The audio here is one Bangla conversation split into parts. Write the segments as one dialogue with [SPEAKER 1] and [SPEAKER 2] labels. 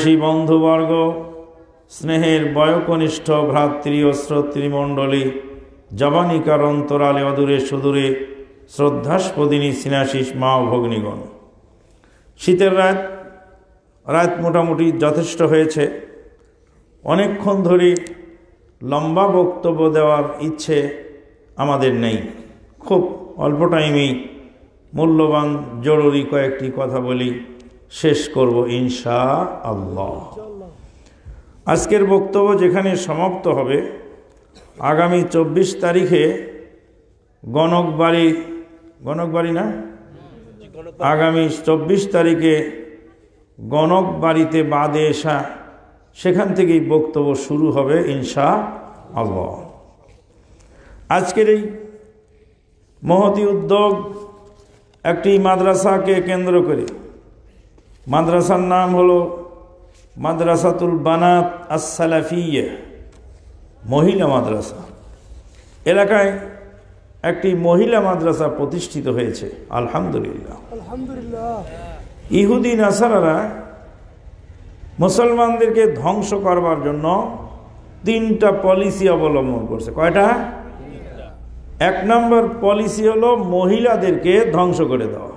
[SPEAKER 1] সেই বন্ধুবর্গ স্নেহের বয়কনিষ্ঠ ভ্রাতৃ ও শ্রোতৃমণ্ডলী জবানিকার অন্তরালে অদূরে সুদূরে শ্রদ্ধাস্পদিনী সিনাশিস মা ও ভগ্নিগণ শীতের রাত রাত মোটামুটি যথেষ্ট হয়েছে অনেকক্ষণ ধরে লম্বা বক্তব্য দেওয়ার ইচ্ছে আমাদের নেই খুব অল্প টাইমেই মূল্যবান জরুরি কয়েকটি কথা বলি শেষ করব ইনশা আল্লাহ আজকের বক্তব্য যেখানে সমাপ্ত হবে আগামী চব্বিশ তারিখে গণকবাড়ি গণকবাড়ি না আগামী চব্বিশ তারিখে গণকবাড়িতে বাদে এসা সেখান থেকেই বক্তব্য শুরু হবে ইনশা আল্লাহ আজকের এই মহতি উদ্যোগ একটি মাদ্রাসাকে কেন্দ্র করে মাদ্রাসার নাম হলো মাদ্রাসাতুল বানাত আসসালাফিয়া মহিলা মাদ্রাসা এলাকায় একটি মহিলা মাদ্রাসা প্রতিষ্ঠিত হয়েছে আলহামদুলিল্লাহ ইহুদি নাসারারা মুসলমানদেরকে ধ্বংস করবার জন্য তিনটা পলিসি অবলম্বন করছে কয়টা এক নম্বর পলিসি হলো মহিলাদেরকে ধ্বংস করে দেওয়া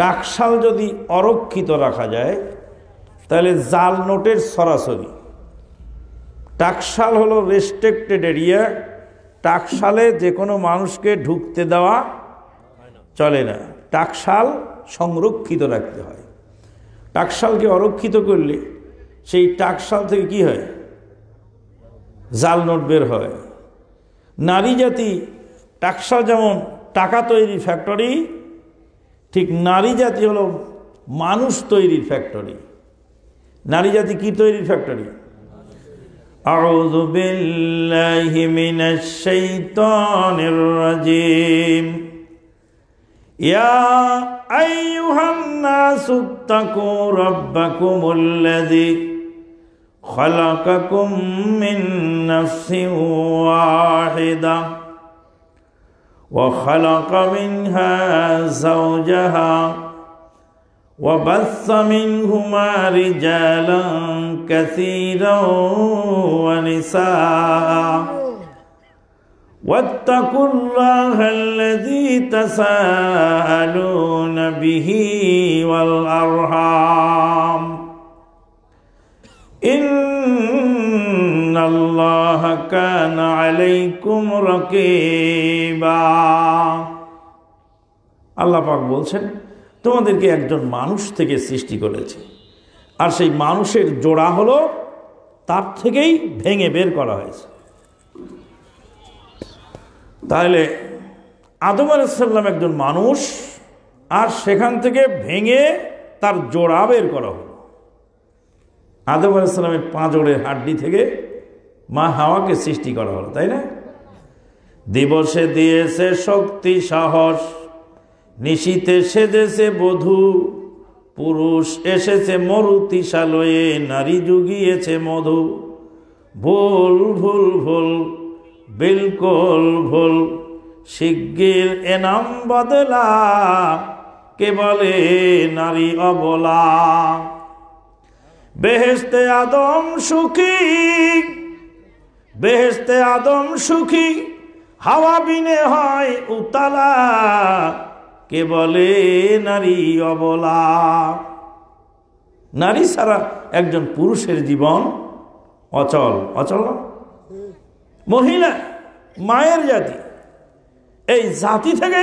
[SPEAKER 1] টাকশাল যদি অরক্ষিত রাখা যায় তাহলে জাল নোটের সরাসরি টাকশাল হলো রেস্ট্রিক্টেড এরিয়া টাকশালে যে কোনো মানুষকে ঢুকতে দেওয়া চলে না টাকশাল সংরক্ষিত রাখতে হয় টাকশালকে অরক্ষিত করলে সেই টাকশাল থেকে কি হয় জাল নোট বের হয় নারী জাতি টাকশাল যেমন টাকা তৈরি ফ্যাক্টরি ঠিক নারী জাতি হলো মানুষ তৈরির ফ্যাক্টরি নারী জাতি কী তৈরির ফ্যাক্টরি أعوذ بالله من الشيطان الرجيم يا أيها الناس اتقوا ربكم الذي خلقكم من نفس واحده وخلق منها زوجها وبث منهما رجالا كثيرا ونساء واتقوا الله الذي تساءلون به والارحام إن إن الله كان عليكم رقيبا আল্লাহ পাক বলছেন তোমাদেরকে একজন মানুষ থেকে সৃষ্টি করেছে আর সেই মানুষের জোড়া হলো তার থেকেই ভেঙে বের করা হয়েছে তাহলে আদম আলাইসাল্লাম একজন মানুষ আর সেখান থেকে ভেঙে তার জোড়া বের করা হলো আদম আলাইসাল্লামের পাঁজরের হাড্ডি থেকে মা হাওয়াকে সৃষ্টি করা হলো তাই না দিবসে দিয়েছে শক্তি সাহস নিশীতে সেজেছে বধূ পুরুষ এসেছে মরুতি সালয়ে নারী জুগিয়েছে মধু ভুল ভুল ভুল বিলকুল ভুল শিগগির এনাম বদলা কে বলে নারী অবলা বেহেস্তে আদম সুখী বেহেস্তে আদম সুখী হাওয়া বিনে হয় উতালা কে বলে নারী অবলা নারী ছাড়া একজন পুরুষের জীবন অচল অচল মহিলা মায়ের জাতি এই জাতি থেকে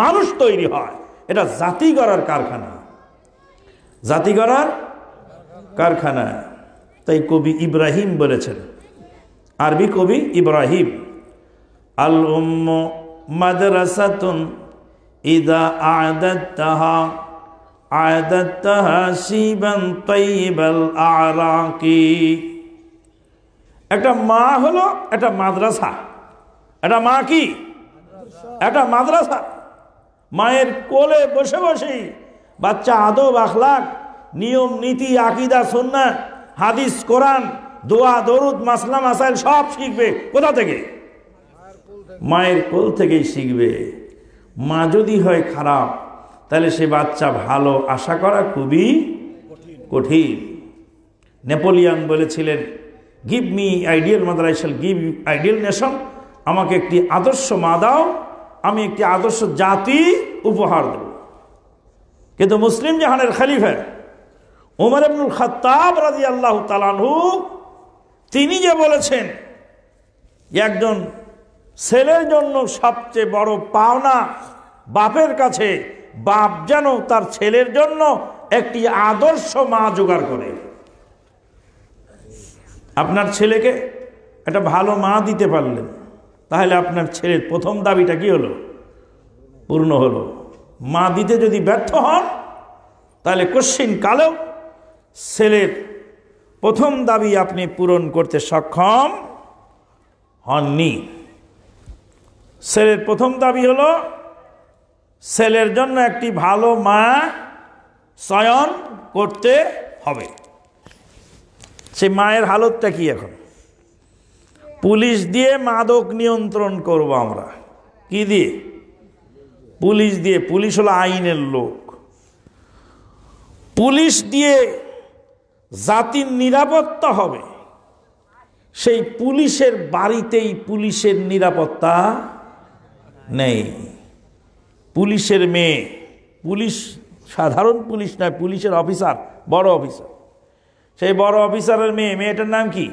[SPEAKER 1] মানুষ তৈরি হয় এটা জাতি গড়ার কারখানা জাতি গড়ার কারখানা তাই কবি ইব্রাহিম বলেছেন আরবি কবি ইব্রাহিম আল উম্ম মাদ্রাসাতুন ইদা আদাত্তাহা আদাত্তাহা শিবান তৈবাল আরাকি একটা মা হলো একটা মাদ্রাসা একটা মা কি একটা মাদ্রাসা মায়ের কোলে বসে বসে বাচ্চা আদব আখলাক নিয়ম নীতি আকিদা সন্না হাদিস কোরআন দোয়া দরুদ মাসলাম আসাইল সব শিখবে কোথা থেকে মায়ের কোল থেকেই শিখবে মা যদি হয় খারাপ তাহলে সে বাচ্চা ভালো আশা করা খুবই কঠিন নেপোলিয়ান বলেছিলেন give me ideal mother I shall give ideal nation আমাকে একটি আদর্শ মা দাও আমি একটি আদর্শ জাতি উপহার দেব কিন্তু মুসলিম জাহানের খালিফা ওমর আব্দুল খত্তাব রাজি আল্লাহ তালানহু তিনি যে বলেছেন একজন ছেলের জন্য সবচেয়ে বড় পাওনা বাপের কাছে বাপ যেন তার ছেলের জন্য একটি আদর্শ মা জোগাড় করে আপনার ছেলেকে একটা ভালো মা দিতে পারলেন তাহলে আপনার ছেলের প্রথম দাবিটা কি হলো পূর্ণ হলো মা দিতে যদি ব্যর্থ হন তাহলে কোশ্চিন কালেও ছেলের প্রথম দাবি আপনি পূরণ করতে সক্ষম হননি ছেলের প্রথম দাবি হলো ছেলের জন্য একটি ভালো মা চয়ন করতে হবে সে মায়ের হালতটা কি এখন পুলিশ দিয়ে মাদক নিয়ন্ত্রণ করব আমরা কি দিয়ে পুলিশ দিয়ে পুলিশ হলো আইনের লোক পুলিশ দিয়ে জাতির নিরাপত্তা হবে সেই পুলিশের বাড়িতেই পুলিশের নিরাপত্তা নেই পুলিশের মেয়ে পুলিশ সাধারণ পুলিশ নয় পুলিশের অফিসার বড় অফিসার সেই বড় অফিসারের মেয়ে মেয়েটার নাম কি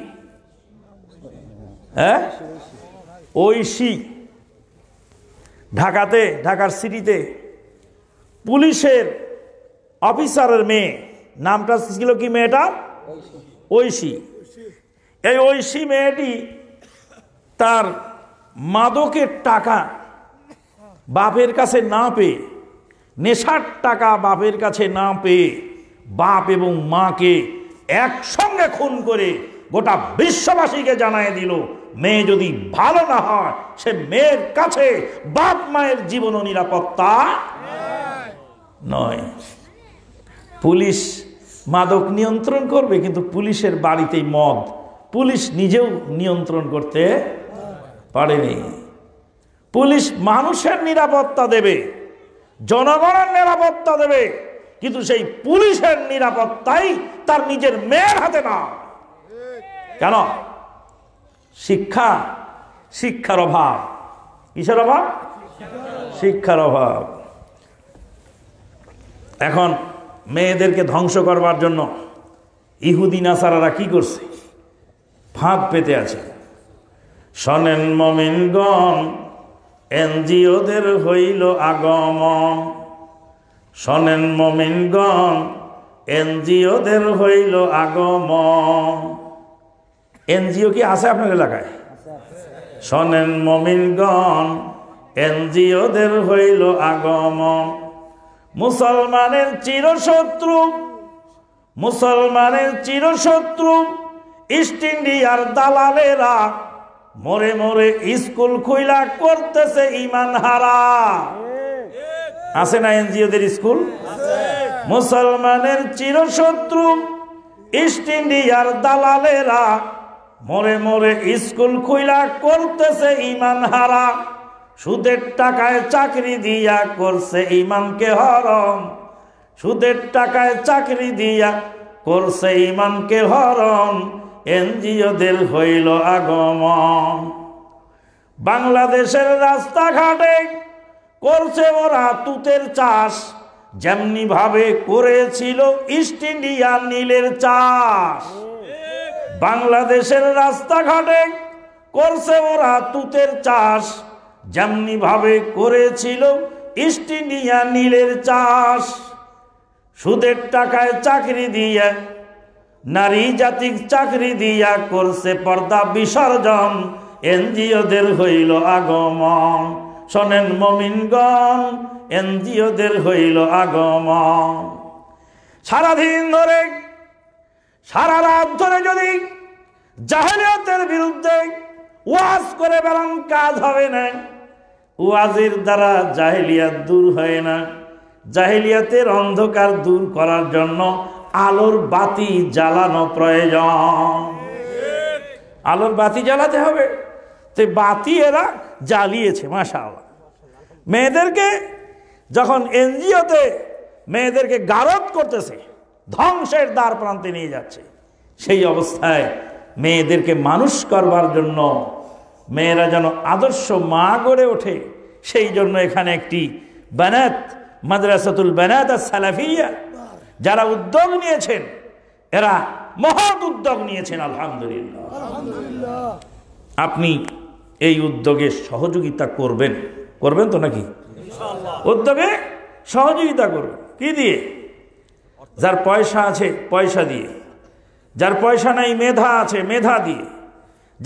[SPEAKER 1] হ্যাঁ ঐশী ঢাকাতে ঢাকার সিটিতে পুলিশের অফিসারের মেয়ে নামটা ছিল কি মেয়েটা ঐশী এই ঐশী মেয়েটি তার মাদকের টাকা বাপের কাছে না পেয়ে নেশার টাকা বাপের কাছে না পেয়ে বাপ এবং মাকে একসঙ্গে খুন করে গোটা বিশ্ববাসীকে জানায় দিল মেয়ে যদি ভালো না হয় সে মেয়ের কাছে বাপ মায়ের জীবন নিরাপত্তা হ্যাঁ। নয় পুলিশ মাদক নিয়ন্ত্রণ করবে কিন্তু পুলিশের বাড়িতেই মদ পুলিশ নিজেও নিয়ন্ত্রণ করতে পারেনি পুলিশ মানুষের নিরাপত্তা দেবে জনগণের নিরাপত্তা দেবে কিন্তু সেই পুলিশের নিরাপত্তাই তার নিজের মেয়ের হাতে না কেন শিক্ষা শিক্ষার অভাব কিসের অভাব শিক্ষার অভাব এখন মেয়েদেরকে ধ্বংস করবার জন্য ইহুদিন আসারারা কি করছে ফাঁক পেতে আছে শোনেন মমিনগণ এনজিওদের হইল আগমন শোনেন মমিনগণ এনজিওদের হইল আগমন এনজিও কি আছে আপনার এলাকায় শোনেন মমিনগণ এনজিওদের হইল আগমন মুসলমানের চিরশত্রু মুসলমানের চিরশত্রু ইস্ট ইন্ডিয়ার দালালেরা মরে মরে স্কুল খুইলা করতেছে ইমান হারা আছে না এনজিওদের স্কুল মুসলমানের চিরশত্রু ইস্ট ইন্ডিয়ার দালালেরা মরে মরে স্কুল খুইলা করতেছে ইমান হারা সুদের টাকায় চাকরি দিয়া করছে ইমামকে হরম সুদের টাকায় চাকরি দিয়া করছে ইমামকে হরণ এনজিওদের হইল আগমন বাংলাদেশের রাস্তাঘাটে করছে ওরা তুতের চাষ যেমনি ভাবে করেছিল ইস্ট ইন্ডিয়া নীলের চাষ বাংলাদেশের রাস্তাঘাটে করছে ওরা তুতের চাষ যেমনিভাবে করেছিল নিয়া নীলের চাষ সুদের টাকায় চাকরি দিয়া নারী জাতিক চাকরি দিয়া করছে পর্দা বিসর্জন এনজিওদের হইল আগমন শোনেন মমিনগণ এনজিওদের হইল আগমন সারাদিন ধরে সারা রাত ধরে যদি জাহেলিয়তের বিরুদ্ধে ওয়াজ করে বেড়ান কাজ হবে না ওয়াজের দ্বারা জাহেলিয়াত দূর হয় না জাহেলিয়াতের অন্ধকার দূর করার জন্য আলোর বাতি জ্বালানো প্রয়োজন আলোর বাতি জ্বালাতে হবে তো বাতি এরা জ্বালিয়েছে মাসা মেয়েদেরকে যখন এনজিওতে মেয়েদেরকে গারদ করতেছে ধ্বংসের দ্বার প্রান্তে নিয়ে যাচ্ছে সেই অবস্থায় মেয়েদেরকে মানুষ করবার জন্য মেয়েরা যেন আদর্শ মা গড়ে ওঠে সেই জন্য এখানে একটি বানাত মাদ্রাসাতুল বানাত আর সালাফিয়া যারা উদ্যোগ নিয়েছেন এরা মহৎ উদ্যোগ নিয়েছেন আলহামদুলিল্লাহ আপনি এই উদ্যোগে সহযোগিতা করবেন করবেন তো নাকি উদ্যোগে সহযোগিতা করবেন কি দিয়ে যার পয়সা আছে পয়সা দিয়ে যার পয়সা নাই মেধা আছে মেধা দিয়ে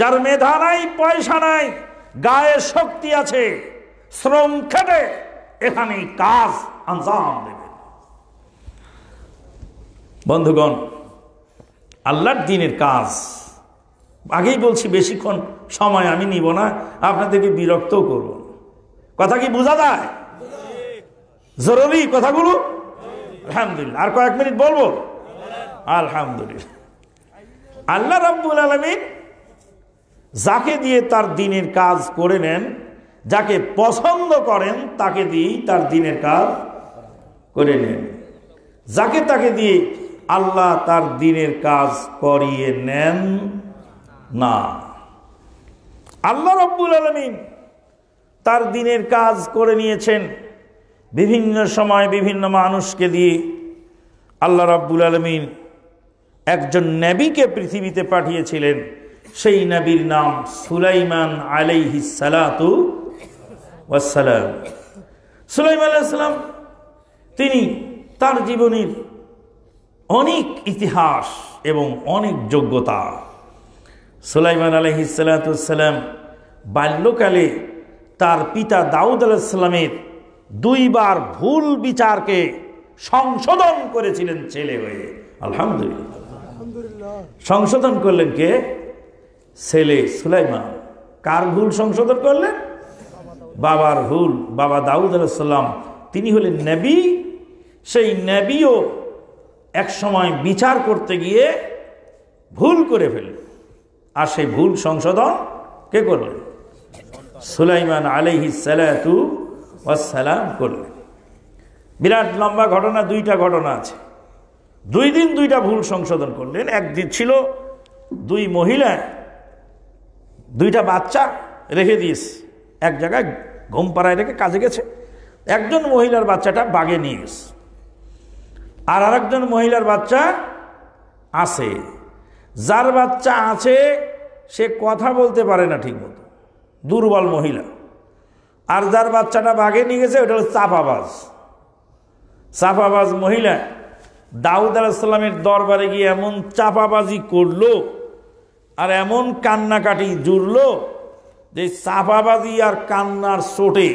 [SPEAKER 1] যার মেধা নাই পয়সা নাই গায়ে শক্তি আছে শ্রম খেটে এখানে কাজ আঞ্জাম দেবে বন্ধুগণ আল্লাহর দিনের কাজ আগেই বলছি বেশিক্ষণ সময় আমি নিব না আপনাদেরকে বিরক্ত করব কথা কি বোঝা যায় জরুরি কথাগুলো আলহামদুলিল্লাহ আর কয়েক মিনিট বলবো আলহামদুলিল্লাহ আল্লাহ রব্বুল আলমিন যাকে দিয়ে তার দিনের কাজ করে নেন যাকে পছন্দ করেন তাকে দিয়েই তার দিনের কাজ করে নেন যাকে তাকে দিয়ে আল্লাহ তার দিনের কাজ করিয়ে নেন না আল্লাহ রব্বুল আলমিন তার দিনের কাজ করে নিয়েছেন বিভিন্ন সময় বিভিন্ন মানুষকে দিয়ে আল্লাহ রব্বুল আলমিন একজন নেবিকে পৃথিবীতে পাঠিয়েছিলেন সেই নবীর নাম সুলাইমান আলাইহি সালাতু ওয়াসালাম সুলাইমান আলাইসালাম তিনি তার জীবনের অনেক ইতিহাস এবং অনেক যোগ্যতা সুলাইমান আলহি সালাতাম বাল্যকালে তার পিতা দাউদ আলাইসাল্লামের দুইবার ভুল বিচারকে সংশোধন করেছিলেন ছেলে হয়ে আলহামদুলিল্লাহ সংশোধন করলেন কে ছেলে সুলাইমান কার ভুল সংশোধন করলেন বাবার ভুল বাবা দাউদ আলাহাম তিনি হলেন নেবি সেই এক একসময় বিচার করতে গিয়ে ভুল করে ফেল আর সেই ভুল সংশোধন কে করলেন সুলাইমান আলহি সালু সালাম করলেন বিরাট লম্বা ঘটনা দুইটা ঘটনা আছে দুই দিন দুইটা ভুল সংশোধন করলেন একদিন ছিল দুই মহিলা দুইটা বাচ্চা রেখে দিয়েছে এক জায়গায় ঘুম পাড়ায় রেখে কাজে গেছে একজন মহিলার বাচ্চাটা বাগে নিয়ে গেছে আর আরেকজন মহিলার বাচ্চা আছে যার বাচ্চা আছে সে কথা বলতে পারে না ঠিকমতো দুর্বল মহিলা আর যার বাচ্চাটা বাগে নিয়ে গেছে ওটা হলো চাপাবাজ চাপাবাজ মহিলা দাউদ আলাহিসাল্লামের দরবারে গিয়ে এমন চাপাবাজি করলো আর এমন কান্নাকাটি জুড়ল যে সাফাবাদি আর কান্নার চোটে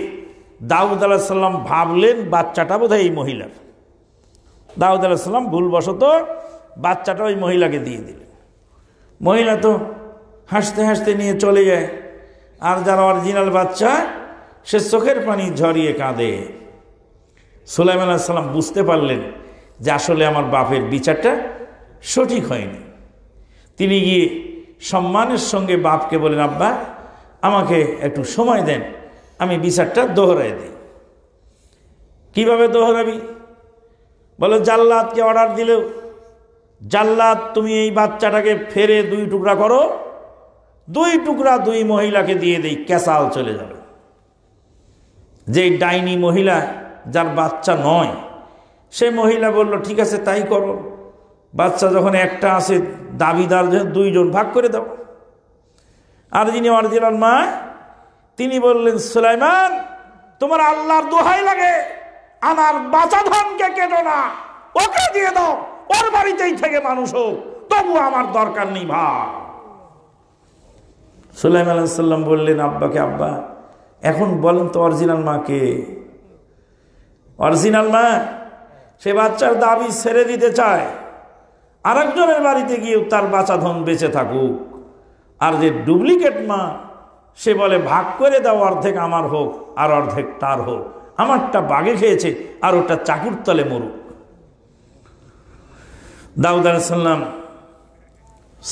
[SPEAKER 1] দাউদ আলাহিসাল্লাম ভাবলেন বাচ্চাটা বোধহয় এই মহিলার দাউদ আলাহিসাল্লাম ভুলবশত বাচ্চাটা ওই মহিলাকে দিয়ে দিল মহিলা তো হাসতে হাসতে নিয়ে চলে যায় আর যারা অরিজিনাল বাচ্চা সে চোখের পানি ঝরিয়ে কাঁদে সোলাইম আলাহিসাল্লাম বুঝতে পারলেন যে আসলে আমার বাপের বিচারটা সঠিক হয়নি তিনি গিয়ে সম্মানের সঙ্গে বাপকে বলেন আব্বা আমাকে একটু সময় দেন আমি বিচারটা দোহরাই দিই কীভাবে দোহরাবি বলো জাল্লাতকে অর্ডার দিলেও জাল্লাদ তুমি এই বাচ্চাটাকে ফেরে দুই টুকরা করো দুই টুকরা দুই মহিলাকে দিয়ে দেই ক্যাসাল চলে যাবে যে ডাইনি মহিলা যার বাচ্চা নয় সে মহিলা বলল ঠিক আছে তাই করো বাচ্চা যখন একটা আছে দাবিদার দুইজন ভাগ করে দাও আর যিনি অরিজিনাল মা তিনি বললেন সুলাইমান তোমার আল্লাহর দোহাই লাগে আমার বাঁচা ধনকে কেটো না ওকে দিয়ে দাও ওর বাড়িতেই থেকে মানুষ হোক তবু আমার দরকার নেই ভাই সুলাইম আলাইসাল্লাম বললেন আব্বাকে আব্বা এখন বলেন তো অরিজিনাল মাকে অরিজিনাল মা সে বাচ্চার দাবি ছেড়ে দিতে চায় আরেকজনের বাড়িতে গিয়েও তার বাঁচা ধন বেঁচে থাকুক আর যে ডুপ্লিকেট মা সে বলে ভাগ করে দাও অর্ধেক আমার হোক আর অর্ধেক তার হোক আমারটা বাগে খেয়েছে আর ওটা চাকুর তলে মরুক দাউদ আলাইসাল্লাম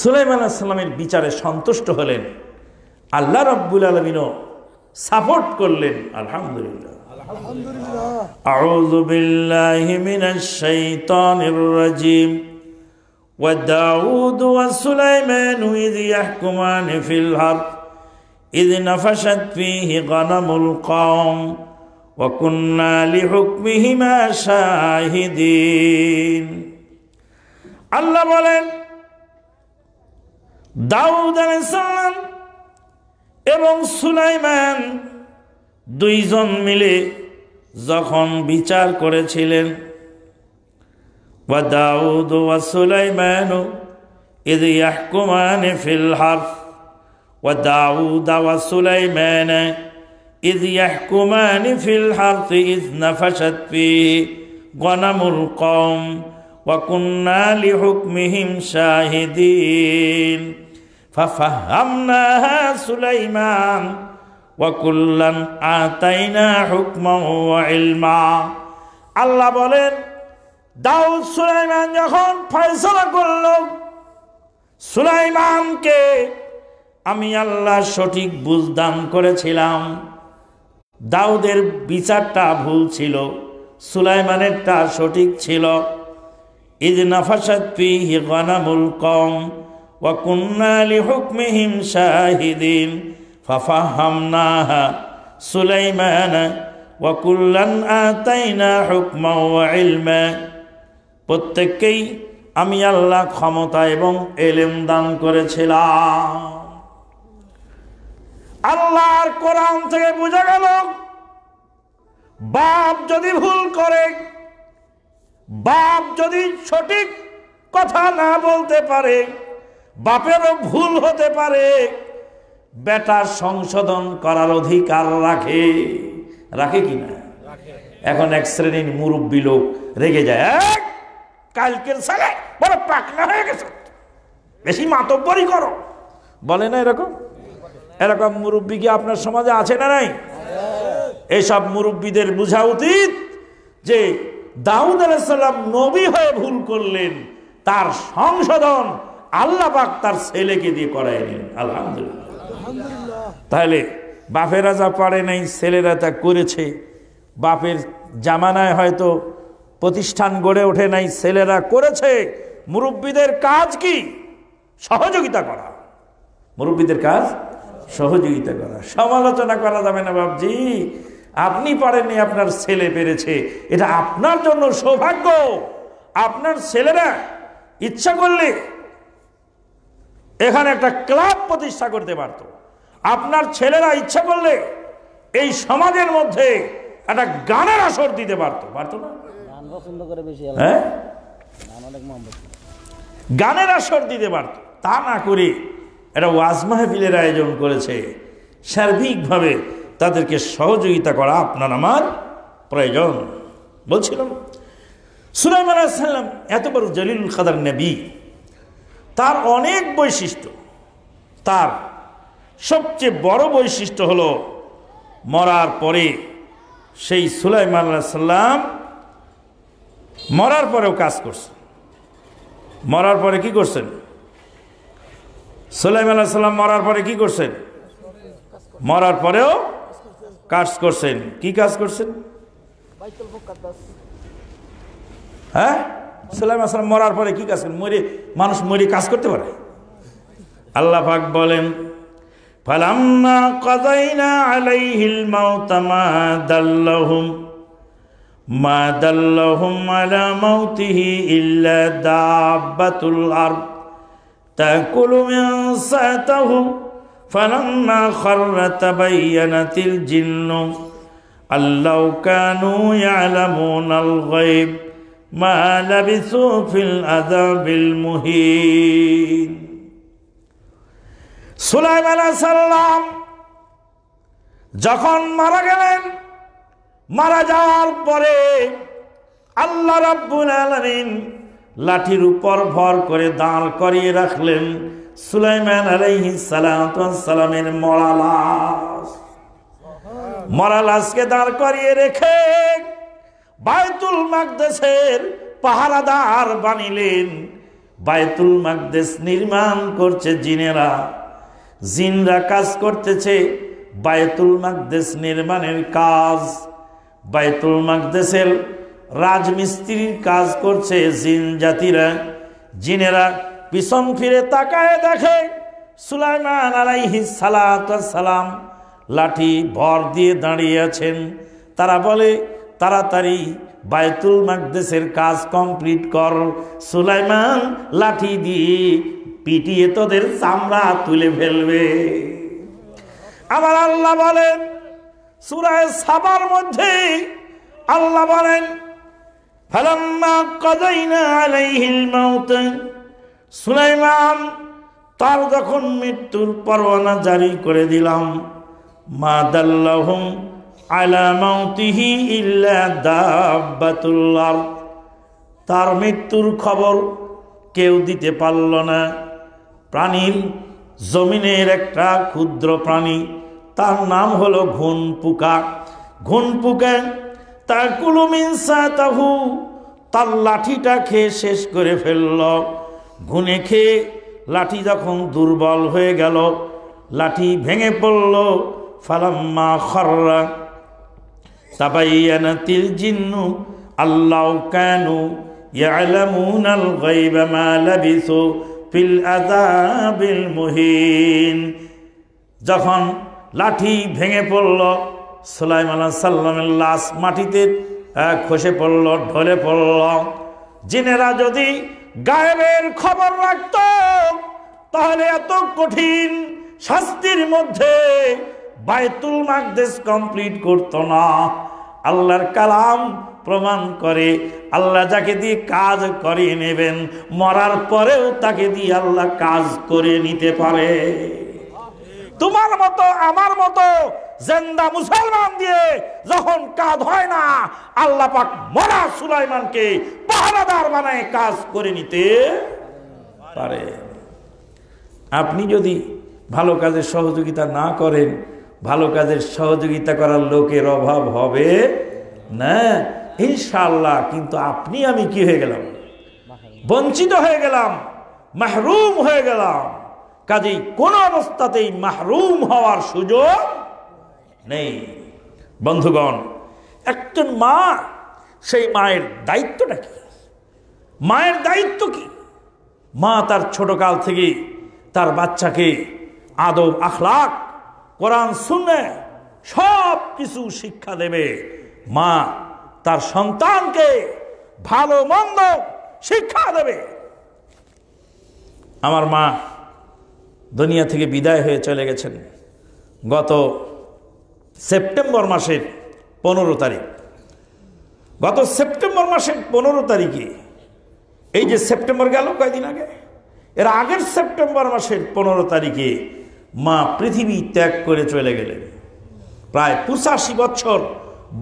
[SPEAKER 1] সুলাইমান আলাইসাল্লামের বিচারে সন্তুষ্ট হলেন আল্লাহ রব্বুল আলমিনও সাপোর্ট করলেন আলহামদুলিল্লাহ আউযু বিল্লাহি মিনাশ শাইতানির রাজীম وداود وسليمان إذ يحكمان في الأرض إذ نفشت فيه غنم القوم وكنا لحكمهما شاهدين আল্লাহ বলেন দাউদ আলাইসালাম এবং সুলাইমান দুইজন মিলে যখন বিচার করেছিলেন وداود وسليمان إذ يحكمان في الحرف وداود وسليمان إذ يحكمان في الحرث إذ نفشت فيه غنم القوم وكنا لحكمهم شاهدين ففهمناها سليمان وكلا آتينا حكما وعلما الله بولين দাউদ সুলাইমান যখন ফয়সলা করল সুলাইমানকে আমি আল্লাহ সঠিক বুঝদান করেছিলাম দাউদের বিচারটা ভুল ছিল সুলাইমানেরটা সঠিক ছিল ইদ নাফাসাদ পি গনামুল কম ওয়াকুন্নালি হুকমিহিম শাহিদিন ফাফাহামনাহা সুলাইমান ওয়াকুল্লান আতাইনা হুকমা ওয়া ইলমা প্রত্যেককেই আমি আল্লাহ ক্ষমতা এবং এলেম দান করেছিলাম আল্লাহর কোরআন থেকে বোঝা গেল বাপ যদি ভুল করে বাপ যদি সঠিক কথা না বলতে পারে বাপেরও ভুল হতে পারে বেটা সংশোধন করার অধিকার রাখে রাখে কিনা এখন এক শ্রেণীর মুরব্বী লোক রেগে যায় কালকের সালে বড় পাকলা হয়ে গেছে বেশি মাতব্বরই করো বলে না এরকম এরকম মুরব্বী কি আপনার সমাজে আছে না নাই এসব মুরব্বীদের বোঝা উচিত যে দাউদ আলাইসাল্লাম নবী হয়ে ভুল করলেন তার সংশোধন আল্লাহ বাক তার ছেলেকে দিয়ে করাই নিন আলহামদুলিল্লাহ তাহলে বাপেরা যা পারে নাই ছেলেরা তা করেছে বাপের জামানায় হয়তো প্রতিষ্ঠান গড়ে ওঠে নাই ছেলেরা করেছে মুরব্বীদের কাজ কি সহযোগিতা করা মুরব্বীদের কাজ সহযোগিতা করা সমালোচনা করা যাবে না বাবজি আপনি পারেননি আপনার ছেলে পেরেছে এটা আপনার জন্য সৌভাগ্য আপনার ছেলেরা ইচ্ছা করলে এখানে একটা ক্লাব প্রতিষ্ঠা করতে পারত আপনার ছেলেরা ইচ্ছা করলে এই সমাজের মধ্যে একটা গানের আসর দিতে পারতো পারত না হ্যাঁ? গানের আসর দিতে পারত তা না করে এটা ওয়াজ মাহফিলের আয়োজন করেছে সার্বিকভাবে তাদেরকে সহযোগিতা করা আপনার আমার প্রয়োজন বলছিলাম সুলাইমান আলাইসাল্লাম এত বড় জলিল খাদার নেবি তার অনেক বৈশিষ্ট্য তার সবচেয়ে বড় বৈশিষ্ট্য হলো মরার পরে সেই সুলাইমান সাল্লাম মরার পরেও কাজ করছে মরার পরে কি করছেন সোলাইম আল্লাহ সাল্লাম মরার পরে কি করছেন মরার পরেও কাজ করছেন কি কাজ করছেন হ্যাঁ সাল্লাম আসলাম মরার পরে কি কাজ করেন মরে মানুষ মরে কাজ করতে পারে আল্লাহ পাক বলেন ফালাম্মা কদাইনা আলাইহিল মাউতামা দাল্লাহুম ما دلهم على موته إلا دابة الأرض تأكل من سأتهم فلما خر تبينت الجن أن لو كانوا يعلمون الغيب ما لبثوا في العذاب المهين سليمان عليه السلام যখন মারা গেলেন মারা যাওয়ার পরে আল্লাহ রাব্বুল আলামিন লাঠির উপর ভর করে দাঁড় করিয়ে রাখলেন সুলাইমান আলাইহি সালামের মরালাস মরালাসকে দাঁড় করিয়ে রেখে বায়তুল মাকদেশের পাহারাদার বানিলেন বায়তুল মাকদেশ নির্মাণ করছে জিনেরা জিনরা কাজ করতেছে বায়তুল মাকদেশ নির্মাণের কাজ বাইতুল মাকদেসের রাজমিস্ত্রির কাজ করছে জিন জাতিরা জিনেরা পিছন ফিরে তাকায় দেখে সুলাইমান আলাইহি সালাম লাঠি ভর দিয়ে দাঁড়িয়ে আছেন তারা বলে তাড়াতাড়ি বায়তুল মাকদেশের কাজ কমপ্লিট কর সুলাইমান লাঠি দিয়ে পিটিয়ে তোদের চামড়া তুলে ফেলবে আমার আল্লাহ বলেন সুরায় সাবার মধ্যে আল্লাহ বলেন কদাই না আলাইহিল মাউত সুলাইমান তার যখন মৃত্যুর পরোয়ানা জারি করে দিলাম মা দাল্লাহুম আলা মাউতিহি ইল্লা দাব্বাতুল তার মৃত্যুর খবর কেউ দিতে পারল না প্রাণীর জমিনের একটা ক্ষুদ্র প্রাণী তার নাম হলো ঘুন পোকা ঘুন পোকা তার কুলুমিনসা তাহু তার লাঠিটা খেয়ে শেষ করে ফেলল ঘুনে খেয়ে লাঠি যখন দুর্বল হয়ে গেল লাঠি ভেঙে পড়ল ফালাম্মা খররা তাবাইয়ানা তিল জিন্নু আল্লাহ কানু يعلمون الغيب ما لبثوا في العذاب المهين যখন লাঠি ভেঙে পড়ল সোলাইম আল্লাহ সাল্লামের লাশ মাটিতে খসে পড়ল ঢলে পড়ল জিনেরা যদি গায়েবের খবর রাখত তাহলে এত কঠিন শাস্তির মধ্যে বায়তুল মাকদেশ কমপ্লিট করত না আল্লাহর কালাম প্রমাণ করে আল্লাহ যাকে দিয়ে কাজ করে নেবেন মরার পরেও তাকে দিয়ে আল্লাহ কাজ করে নিতে পারে তোমার মতো আমার মতো জেন্দা মুসলমান দিয়ে যখন কাজ হয় না আল্লাহ পাক মরা সুলাইমানকে পাহারাদার বানায় কাজ করে নিতে পারে আপনি যদি ভালো কাজের সহযোগিতা না করেন ভালো কাজের সহযোগিতা করার লোকের অভাব হবে না ইনশাল্লাহ কিন্তু আপনি আমি কি হয়ে গেলাম বঞ্চিত হয়ে গেলাম মাহরুম হয়ে গেলাম কাজেই কোন অবস্থাতেই মাহরুম হওয়ার সুযোগ নেই বন্ধুগণ একজন মা সেই মায়ের দায়িত্বটা কি মায়ের দায়িত্ব কি মা তার ছোটকাল থেকে তার বাচ্চাকে আদব আখলাক কোরআন শুনে সব কিছু শিক্ষা দেবে মা তার সন্তানকে ভালো মন্দ শিক্ষা দেবে আমার মা দুনিয়া থেকে বিদায় হয়ে চলে গেছেন গত সেপ্টেম্বর মাসের পনেরো তারিখ গত সেপ্টেম্বর মাসের পনেরো তারিখে এই যে সেপ্টেম্বর গেল কয়েকদিন আগে এর আগের সেপ্টেম্বর মাসের পনেরো তারিখে মা পৃথিবী ত্যাগ করে চলে গেলেন প্রায় পঁচাশি বছর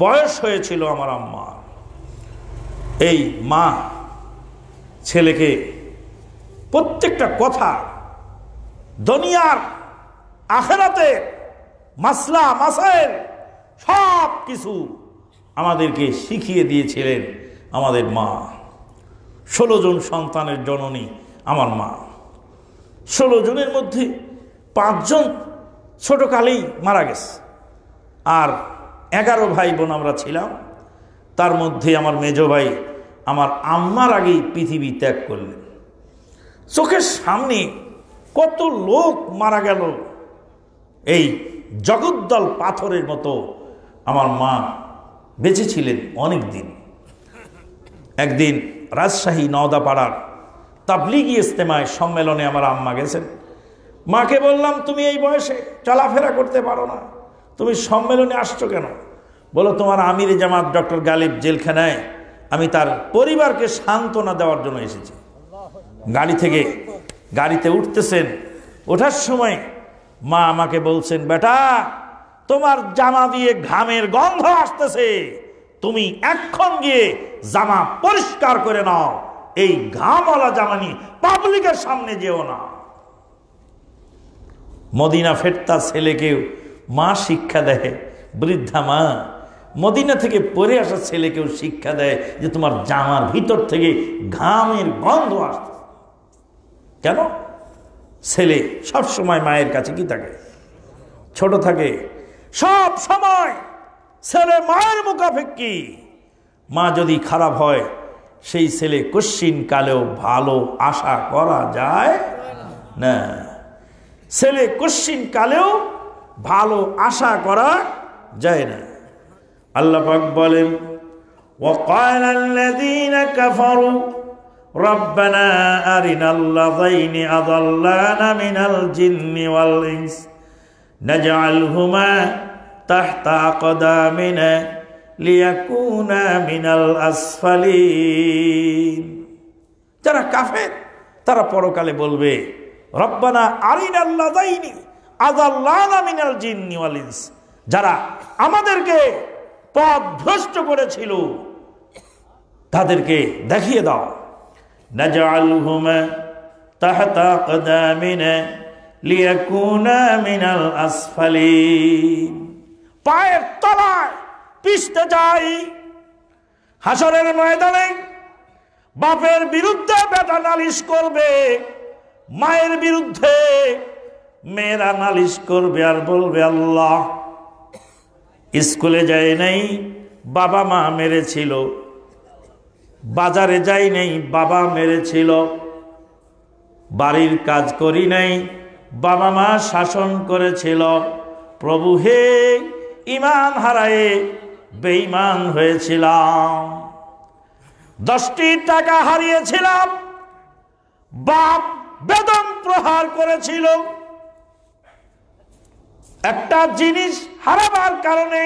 [SPEAKER 1] বয়স হয়েছিল আমার আম্মা এই মা ছেলেকে প্রত্যেকটা কথা দুনিয়ার আখেরাতে মাসলা মাসাইল সব কিছু আমাদেরকে শিখিয়ে দিয়েছিলেন আমাদের মা ষোলো জন সন্তানের জননী আমার মা ষোলো জনের মধ্যে পাঁচজন ছোটোকালেই মারা গেছে আর এগারো ভাই বোন আমরা ছিলাম তার মধ্যে আমার মেজ ভাই আমার আম্মার আগেই পৃথিবী ত্যাগ করলেন চোখের সামনে কত লোক মারা গেল এই জগদ্দল পাথরের মতো আমার মা বেঁচে ছিলেন অনেক দিন একদিন রাজশাহী নওদাপাড়ার তাবলিগি ইস্তেমায় সম্মেলনে আমার আম্মা গেছেন মাকে বললাম তুমি এই বয়সে চলাফেরা করতে পারো না তুমি সম্মেলনে আসছো কেন বলো তোমার আমির জামাত ডক্টর গালিব জেলখানায় আমি তার পরিবারকে সান্ত্বনা দেওয়ার জন্য এসেছি গাড়ি থেকে গাড়িতে উঠতেছেন ওঠার সময় মা আমাকে বলছেন বেটা তোমার জামা দিয়ে ঘামের গন্ধ আসতেছে তুমি এখন গিয়ে জামা পরিষ্কার করে নাও এই ঘামওয়ালা জামানি পাবলিকের সামনে যেও না মদিনা ফেরতা ছেলেকেও মা শিক্ষা দেয় বৃদ্ধা মা মদিনা থেকে পরে আসা ছেলেকেও শিক্ষা দেয় যে তোমার জামার ভিতর থেকে ঘামের গন্ধ আসতে কেন ছেলে সব সময় মায়ের কাছে কি থাকে ছোট থাকে সব সময় ছেলে মায়ের মুখাপেক্ষি মা যদি খারাপ হয় সেই ছেলে কশ্চিন কালেও ভালো আশা করা যায় না ছেলে কশ্চিন কালেও ভালো আশা করা যায় না আল্লাপাক বলেন وقال الذين كفروا ربنا أرنا اللذين أضلانا من الجن والإنس نجعلهما تحت أقدامنا ليكونا من الأسفلين যারা কাফে তারা পরকালে বলবে রব্বানা আরিন আল্লাদাইনি আদাল্লানা মিনাল জিন্নি যারা আমাদেরকে পথ ভ্রষ্ট করেছিল তাদেরকে দেখিয়ে দাও نجعلهما تحت قدامنا লিয়াকুনা মিনাল আসফালিন পায়ের তলায় পিষতে যাই হাসরের ময়দানে বাপের বিরুদ্ধে বেটা নালিশ করবে মায়ের বিরুদ্ধে মেয়েরা নালিশ করবে আর বলবে আল্লাহ স্কুলে যায় নাই বাবা মা মেরেছিল বাজারে যাই নেই বাবা মেরেছিল বাড়ির কাজ করি নাই বাবা মা শাসন করেছিল প্রভু হে ইমান হারায়ে বেঈমান হয়েছিলাম দশটি টাকা হারিয়েছিলাম বাপ বেদন প্রহার করেছিল একটা জিনিস হারাবার কারণে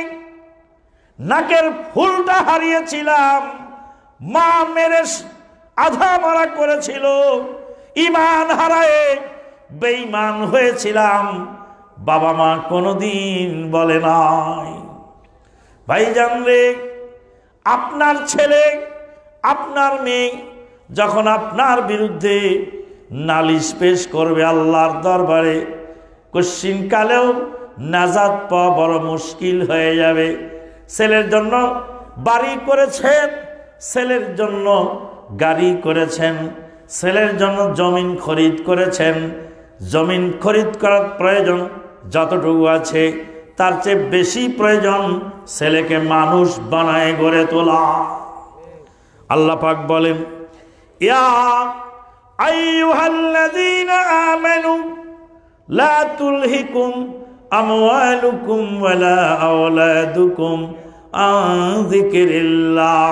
[SPEAKER 1] নাকের ফুলটা হারিয়েছিলাম মা মেরে আধা মারা করেছিল ইমান হারায়ে বেইমান হয়েছিলাম বাবা মা কোনোদিন বলে নাই ভাই জানলে আপনার ছেলে আপনার মেয়ে যখন আপনার বিরুদ্ধে নালিশ পেশ করবে আল্লাহর দরবারে কশ্চিনকালেও নাজাদ পাওয়া বড় মুশকিল হয়ে যাবে ছেলের জন্য বাড়ি করেছেন ছেলের জন্য গাড়ি করেছেন ছেলের জন্য জমিন খরিদ করেছেন জমিন খরিদ করার প্রয়োজন যতটুকু আছে তার চেয়ে বেশি প্রয়োজন ছেলেকে মানুষ বানায় গড়ে তোলা আল্লাহ পাক বলেন ইয়া আইয়ুহাল্লাযীনা আমানু লা তুলহিকুম আমওয়ালুকুম ওয়ালা আওলাদুকুম আন যিকিরিল্লাহ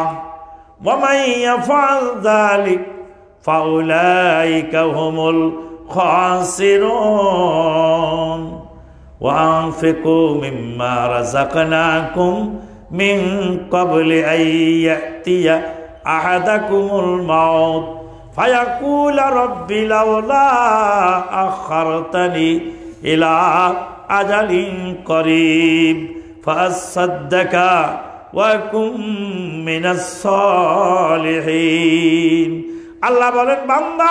[SPEAKER 1] ومن يفعل ذلك فأولئك هم الخاسرون وأنفقوا مما رزقناكم من قبل أن يأتي أحدكم الموت فيقول رب لولا أخرتني إلى أجل قريب فأصدق ওয়াকুম মিনাস সলিহিন আল্লাহ বলেন বান্দা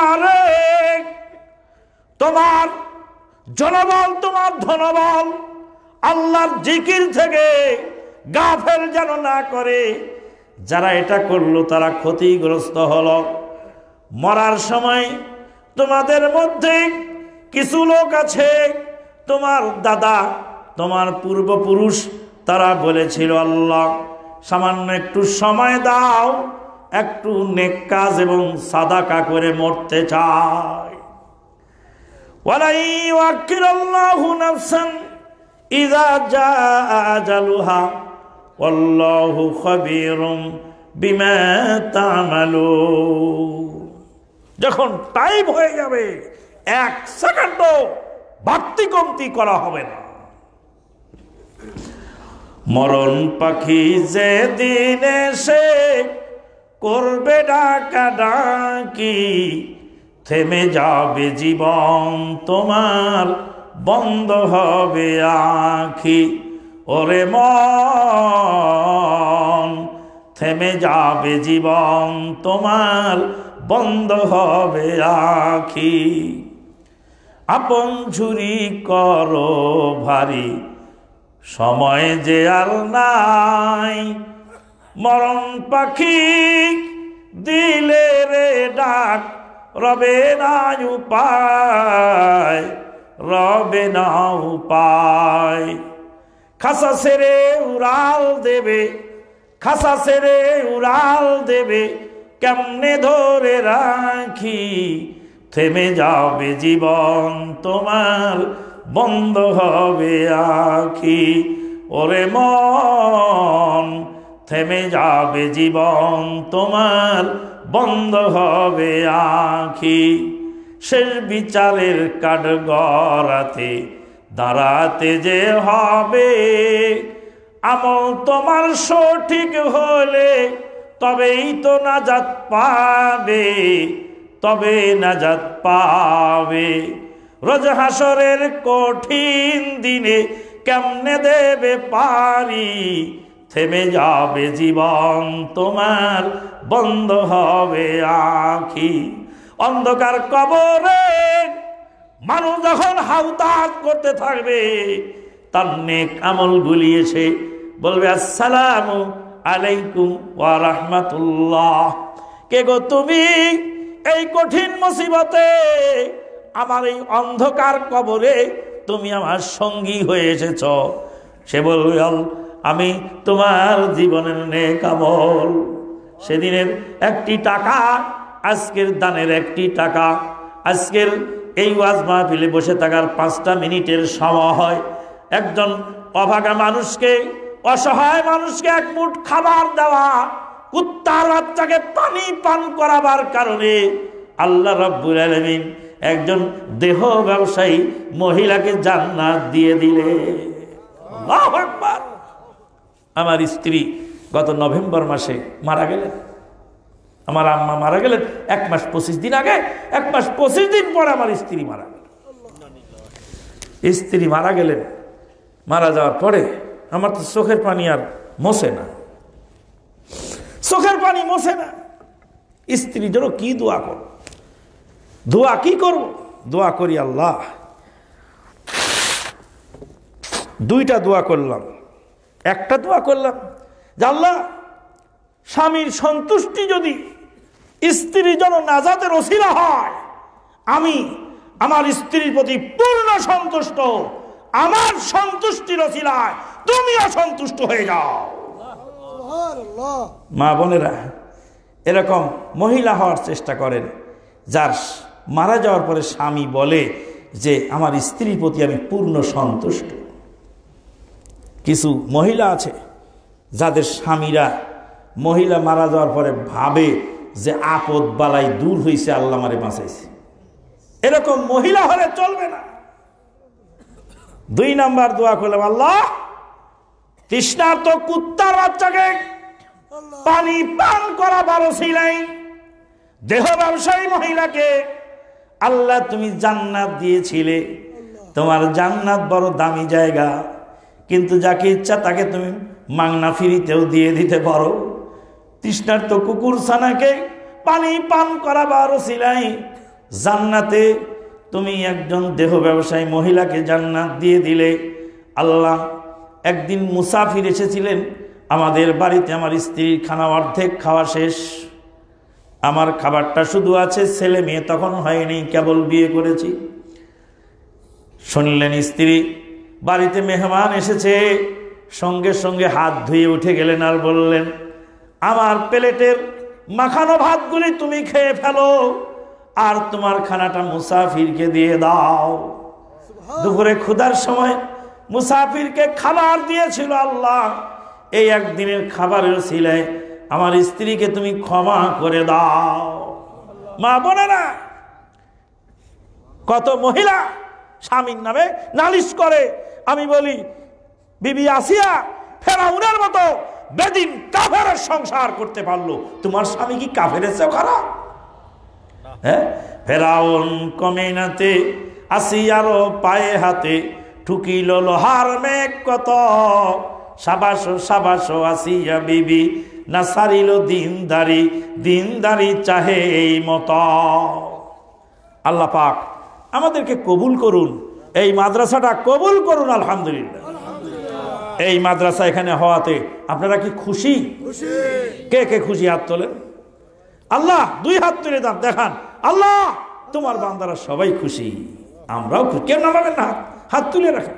[SPEAKER 1] তোমার জনবল তোমার ধনবল আল্লাহর জিকির থেকে গাফের যেন না করে যারা এটা করলো তারা ক্ষতিগ্রস্ত হল মরার সময় তোমাদের মধ্যে কিছু লোক আছে তোমার দাদা তোমার পূর্বপুরুষ তারা বলেছিল আল্লাহ সামান্য একটু সময় দাও একটু নেক কাজ এবং সাদাকা করে মরতে চায় যখন টাইম হয়ে যাবে এক সেকেন্ডও বাড়তি কমতি করা হবে না মরণ পাখি যে দিনে সে করবে ডাকা ডাকি থেমে যাবে জীবন তোমার বন্ধ হবে আখি ওরে মন থেমে যাবে জীবন তোমার বন্ধ হবে আখি আপন ঝুরি করো ভারী সময় যে আর নাই মরণ পাখি দিলে রে ডাক রবে না উপায় রবে না উপায় খাসা সেরে উড়াল দেবে খাসা সেরে উড়াল দেবে কেমনে ধরে রাখি থেমে যাবে জীবন তোমার বন্ধ হবে আখি ওরে মন থেমে যাবে জীবন তোমার বন্ধ হবে আখি শেষ বিচারের কাঠ গড়াতে দাঁড়াতে যে হবে আমল তোমার সঠিক হলে তবেই তো নাজাত পাবে তবে নাজাত পাবে রোজ হাসরের কঠিন দিনে কেমনে দেবে পারি থেমে যাবে জীবন তোমার বন্ধ হবে আখি অন্ধকার কবরে মানুষ যখন হাউতাক করতে থাকবে তার নেক আমল গুলিয়েছে বলবে আসসালাম আলাইকুম ওয়া রাহমাতুল্লাহ কে গো তুমি এই কঠিন মুসিবতে আমার এই অন্ধকার কবরে তুমি আমার সঙ্গী হয়ে এসেছ সে বলল আমি তোমার জীবনের নে কামল সেদিনের একটি টাকা আজকের দানের একটি টাকা আজকের এই ওয়াজ মাহফিলে বসে থাকার পাঁচটা মিনিটের সময় একজন অভাগা মানুষকে অসহায় মানুষকে এক মুঠ খাবার দেওয়া কুত্তার বাচ্চাকে পানি পান করাবার কারণে আল্লাহ রব্বুল আলমিন একজন দেহ ব্যবসায়ী মহিলাকে জান্নাত দিয়ে দিলে আমার স্ত্রী গত নভেম্বর মাসে মারা গেলেন আমার আম্মা মারা গেলেন এক মাস পঁচিশ দিন আগে এক মাস পঁচিশ দিন পর আমার স্ত্রী মারা গেল স্ত্রী মারা গেলেন মারা যাওয়ার পরে আমার তো চোখের পানি আর মশে না চোখের পানি মশে না স্ত্রী জন্য কি দোয়া করো দোয়া কি করব দোয়া করি আল্লাহ দুইটা দোয়া করলাম একটা দোয়া করলাম যে আল্লাহ স্বামীর সন্তুষ্টি যদি স্ত্রী যেন নাজাদের অসিলা হয় আমি আমার স্ত্রীর প্রতি পূর্ণ সন্তুষ্ট আমার সন্তুষ্টির অসিলায় তুমি সন্তুষ্ট হয়ে যাও মা বোনেরা এরকম মহিলা হওয়ার চেষ্টা করেন যার মারা যাওয়ার পরে স্বামী বলে যে আমার স্ত্রীর প্রতি আমি পূর্ণ সন্তুষ্ট কিছু মহিলা আছে যাদের স্বামীরা মহিলা মারা যাওয়ার পরে ভাবে যে আপদ বালাই দূর হয়েছে আল্লাহ মারে বাঁচাইছে এরকম মহিলা হলে চলবে না দুই নাম্বার দোয়া করলাম আল্লাহ তৃষ্ণা তো কুত্তার বাচ্চাকে পানি পান করা বারো ছিলেন দেহ ব্যবসায়ী মহিলাকে আল্লাহ তুমি জান্নাত দিয়েছিলে তোমার জান্নাত বড় দামি জায়গা কিন্তু যাকে ইচ্ছা তাকে তুমি মাংনা ফিরিতেও দিয়ে দিতে পারো তৃষ্ণার্ত কুকুর সানাকে পানি পান করাবার সিলাই জান্নাতে তুমি একজন দেহ ব্যবসায়ী মহিলাকে জান্নাত দিয়ে দিলে আল্লাহ একদিন মুসাফির এসেছিলেন আমাদের বাড়িতে আমার স্ত্রীর খানা অর্ধেক খাওয়া শেষ আমার খাবারটা শুধু আছে ছেলে মেয়ে তখন হয়নি কেবল বিয়ে করেছি শুনলেন স্ত্রী বাড়িতে মেহমান এসেছে সঙ্গে সঙ্গে হাত ধুয়ে উঠে গেলেন আর বললেন আমার প্লেটের মাখানো ভাতগুলি তুমি খেয়ে ফেলো আর তোমার খানাটা মুসাফিরকে দিয়ে দাও দুপুরে ক্ষুধার সময় মুসাফিরকে খাবার দিয়েছিল আল্লাহ এই একদিনের খাবারের ছিলায় আমার স্ত্রীকে তুমি ক্ষমা করে দাও মা না কত মহিলা স্বামীর নামে নালিশ করে আমি বলি বিবি আসিয়া ফেরাউনের মতো বেদিন কাফের সংসার করতে পারলো তোমার স্বামী কি কাফের চেয়েও খারাপ হ্যাঁ ফেরাউন আসি আরো পায়ে হাতে ঠুকিল লোহার মেঘ কত সাবাস সাবাস আসিয়া বিবি না সারিল দিনদারি দিনদারি চাহে এই মত আল্লাহ পাক আমাদেরকে কবুল করুন এই মাদ্রাসাটা কবুল করুন আলহামদুলিল্লাহ এই মাদ্রাসা এখানে হওয়াতে আপনারা কি খুশি কে কে খুশি হাত তোলেন আল্লাহ দুই হাত তুলে দাম দেখান আল্লাহ তোমার বান্দারা সবাই খুশি আমরাও খুশি কেউ নামাবেন না হাত হাত তুলে রাখেন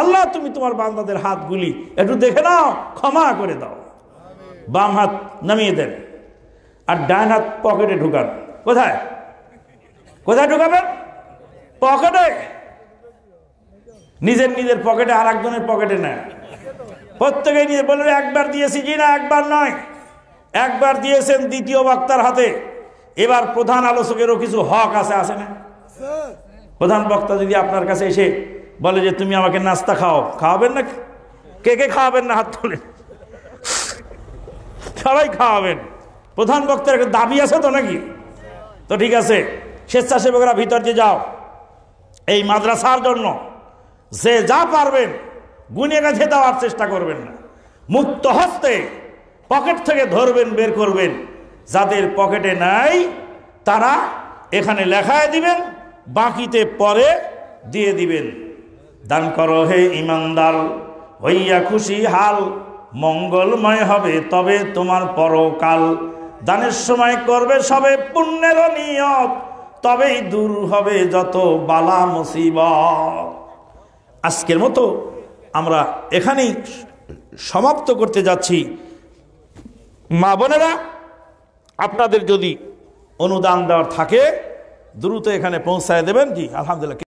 [SPEAKER 1] আল্লাহ তুমি তোমার বান্দাদের হাতগুলি একটু দেখে নাও ক্ষমা করে দাও বাম হাত নামিয়ে দেন আর ডান হাত পকেটে ঢুকান কোথায় কোথায় ঢুকাবেন পকেটে নিজের নিজের পকেটে আর একজনের পকেটে না প্রত্যেকে নিয়ে বলবে একবার দিয়েছি জি না একবার নয় একবার দিয়েছেন দ্বিতীয় বক্তার হাতে এবার প্রধান আলোচকেরও কিছু হক আছে আসে না প্রধান বক্তা যদি আপনার কাছে এসে বলে যে তুমি আমাকে নাস্তা খাও খাওয়াবেন না কে কে খাওয়াবেন না হাত তোলেন সবাই খাওয়াবেন প্রধান বক্তার একটা দাবি আছে তো নাকি তো ঠিক আছে স্বেচ্ছাসেবকরা ভিতর দিয়ে যাও এই মাদ্রাসার জন্য যে যা পারবেন গুনে গাছে দেওয়ার চেষ্টা করবেন না মুক্ত হস্তে পকেট থেকে ধরবেন বের করবেন যাদের পকেটে নাই তারা এখানে লেখায় দিবেন বাকিতে পরে দিয়ে দিবেন দান করো হে ইমানদার হইয়া খুশি হাল মঙ্গলময় হবে তবে তোমার পরকাল দানের সময় করবে সবে পুণ্যের নিয়ত তবেই দূর হবে যত বালা মুসিব আজকের মতো আমরা এখানেই সমাপ্ত করতে যাচ্ছি মা বোনেরা আপনাদের যদি অনুদান দেওয়ার থাকে দ্রুত এখানে পৌঁছায় দেবেন কি আলহামদুলিল্লাহ